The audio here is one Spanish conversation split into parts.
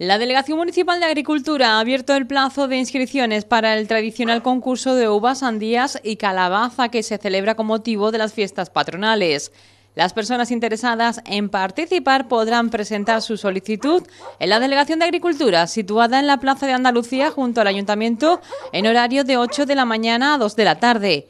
La Delegación Municipal de Agricultura ha abierto el plazo de inscripciones para el tradicional concurso de uvas, sandías y calabaza que se celebra con motivo de las fiestas patronales. Las personas interesadas en participar podrán presentar su solicitud en la Delegación de Agricultura, situada en la Plaza de Andalucía junto al Ayuntamiento, en horario de 8 de la mañana a 2 de la tarde.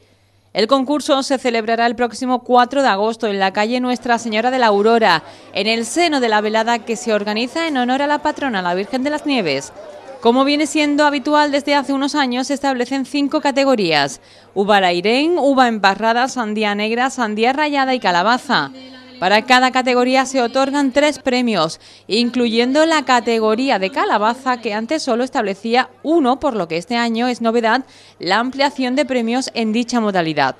El concurso se celebrará el próximo 4 de agosto en la calle Nuestra Señora de la Aurora, en el seno de la velada que se organiza en honor a la patrona, la Virgen de las Nieves. Como viene siendo habitual desde hace unos años, se establecen cinco categorías: uva rairén, uva embarrada, sandía negra, sandía rayada y calabaza. Para cada categoría se otorgan tres premios, incluyendo la categoría de calabaza que antes solo establecía uno, por lo que este año es novedad la ampliación de premios en dicha modalidad.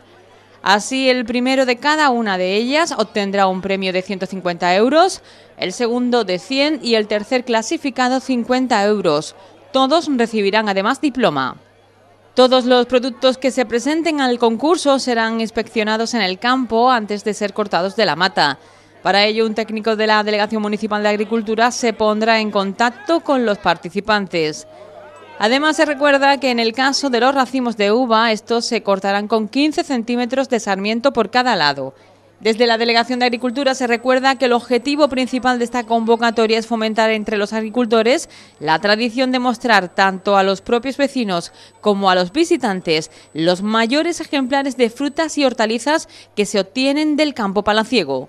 Así, el primero de cada una de ellas obtendrá un premio de 150 euros, el segundo de 100 y el tercer clasificado 50 euros. Todos recibirán además diploma. Todos los productos que se presenten al concurso serán inspeccionados en el campo antes de ser cortados de la mata. Para ello, un técnico de la Delegación Municipal de Agricultura se pondrá en contacto con los participantes. Además, se recuerda que en el caso de los racimos de uva, estos se cortarán con 15 centímetros de sarmiento por cada lado desde la Delegación de Agricultura se recuerda que el objetivo principal de esta convocatoria es fomentar entre los agricultores la tradición de mostrar tanto a los propios vecinos como a los visitantes los mayores ejemplares de frutas y hortalizas que se obtienen del campo palaciego.